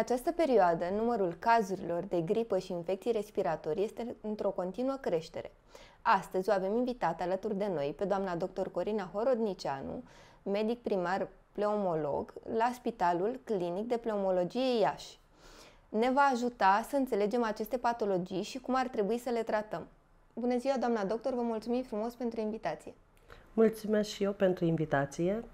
această perioadă, numărul cazurilor de gripă și infecții respiratorii este într-o continuă creștere. Astăzi o avem invitat alături de noi pe doamna dr. Corina Horodnicianu, medic primar pleomolog la Spitalul Clinic de Pleomologie Iași. Ne va ajuta să înțelegem aceste patologii și cum ar trebui să le tratăm. Bună ziua, doamna doctor, vă mulțumim frumos pentru invitație. Mulțumesc și eu pentru invitație.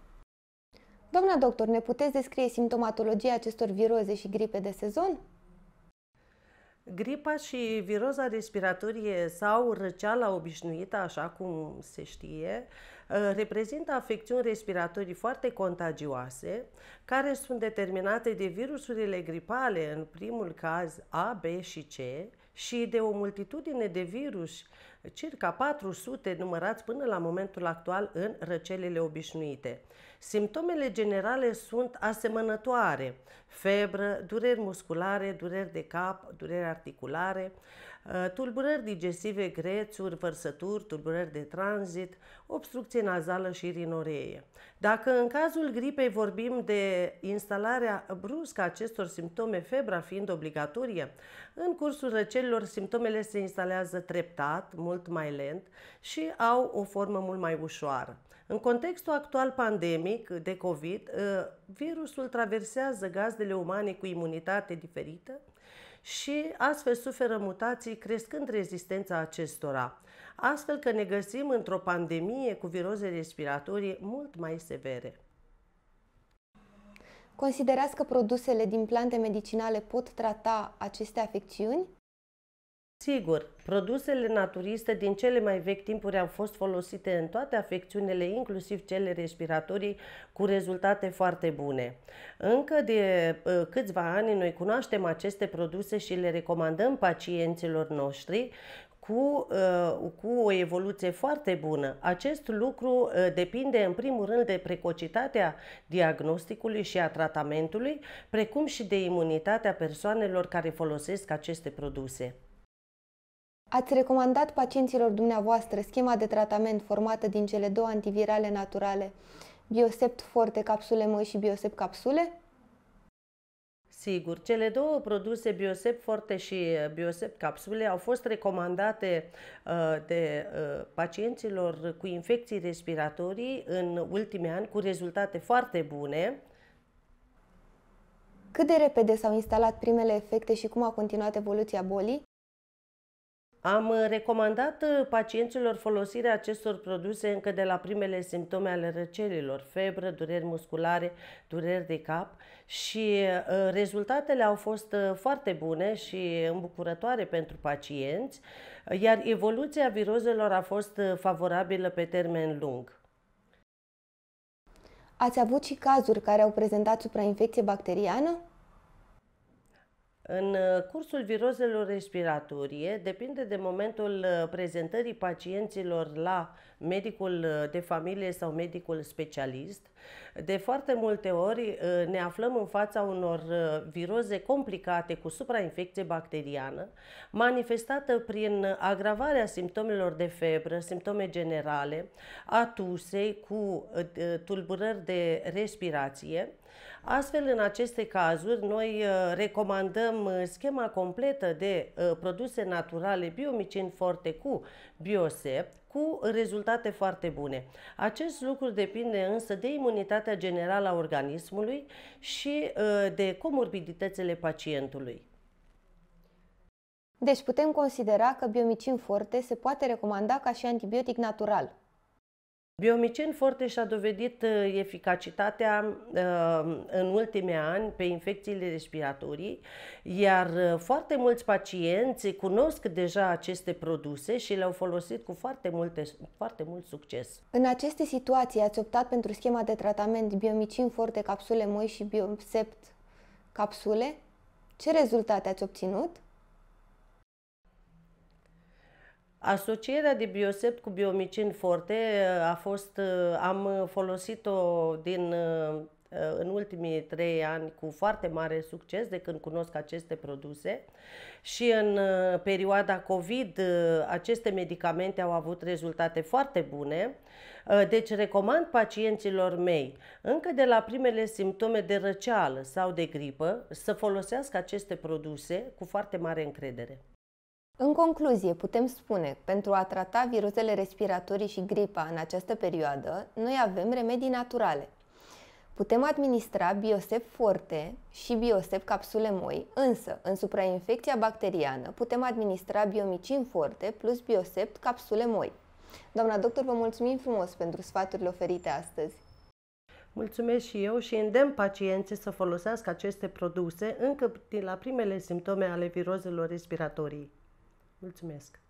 Doamna doctor, ne puteți descrie simptomatologia acestor viroze și gripe de sezon? Gripa și viroza respiratorie sau răceala obișnuită, așa cum se știe, ă, reprezintă afecțiuni respiratorii foarte contagioase, care sunt determinate de virusurile gripale, în primul caz A, B și C, și de o multitudine de virus, circa 400 numărați până la momentul actual în răcelile obișnuite. Simptomele generale sunt asemănătoare, febră, dureri musculare, dureri de cap, dureri articulare, Uh, tulburări digestive, grețuri, vărsături, tulburări de tranzit, obstrucție nazală și rinoreie. Dacă în cazul gripei vorbim de instalarea bruscă a acestor simptome, febra fiind obligatorie, în cursul răcelilor simptomele se instalează treptat, mult mai lent și au o formă mult mai ușoară. În contextul actual pandemic de COVID, uh, virusul traversează gazdele umane cu imunitate diferită, și astfel suferă mutații crescând rezistența acestora, astfel că ne găsim într-o pandemie cu viroze respiratorii mult mai severe. Considerați că produsele din plante medicinale pot trata aceste afecțiuni? Sigur, produsele naturiste din cele mai vechi timpuri au fost folosite în toate afecțiunile, inclusiv cele respiratorii, cu rezultate foarte bune. Încă de ă, câțiva ani noi cunoaștem aceste produse și le recomandăm pacienților noștri cu, ă, cu o evoluție foarte bună. Acest lucru ă, depinde în primul rând de precocitatea diagnosticului și a tratamentului, precum și de imunitatea persoanelor care folosesc aceste produse. Ați recomandat pacienților dumneavoastră schema de tratament formată din cele două antivirale naturale, Biosept Forte Capsule Măi și Biosept Capsule? Sigur, cele două produse BioSept Forte și uh, BioSept Capsule au fost recomandate uh, de uh, pacienților cu infecții respiratorii în ultimii ani cu rezultate foarte bune. Cât de repede s-au instalat primele efecte și cum a continuat evoluția bolii? Am uh, recomandat uh, pacienților folosirea acestor produse încă de la primele simptome ale răcelilor, febră, dureri musculare, dureri de cap și uh, rezultatele au fost foarte bune și îmbucurătoare pentru pacienți, iar evoluția virozelor a fost favorabilă pe termen lung. Ați avut și cazuri care au prezentat suprainfecție bacteriană? În uh, cursul virozelor respiratorie, depinde de momentul uh, prezentării pacienților la medicul uh, de familie sau medicul specialist. De foarte multe ori ne aflăm în fața unor viroze complicate cu suprainfecție bacteriană, manifestată prin agravarea simptomelor de febră, simptome generale, atusei cu tulburări de respirație, Astfel, în aceste cazuri, noi uh, recomandăm uh, schema completă de uh, produse naturale biomicin forte cu biosept, cu rezultate foarte bune. Acest lucru depinde însă de imunitatea generală a organismului și de comorbiditățile pacientului. Deci putem considera că biomicin forte se poate recomanda ca și antibiotic natural. Biomicin Forte și-a dovedit uh, eficacitatea uh, în ultimii ani pe infecțiile respiratorii, iar uh, foarte mulți pacienți cunosc deja aceste produse și le-au folosit cu foarte, multe, foarte mult succes. În aceste situații ați optat pentru schema de tratament Biomicin Forte capsule moi și Biosept capsule? Ce rezultate ați obținut? Asocierea de Biosept cu Biomicin Forte uh, a fost, uh, am uh, folosit-o din în ultimii trei ani cu foarte mare succes de când cunosc aceste produse și în perioada COVID aceste medicamente au avut rezultate foarte bune. Deci recomand pacienților mei, încă de la primele simptome de răceală sau de gripă, să folosească aceste produse cu foarte mare încredere. În concluzie, putem spune, pentru a trata virusele respiratorii și gripa în această perioadă, noi avem remedii naturale. Putem administra biosep forte și biosep capsule moi, însă, în suprainfecția bacteriană, putem administra biomicin forte plus biosep capsule moi. Doamna doctor, vă mulțumim frumos pentru sfaturile oferite astăzi. Mulțumesc și eu și îndemn pacienții să folosească aceste produse încă la primele simptome ale virozelor respiratorii. Mulțumesc!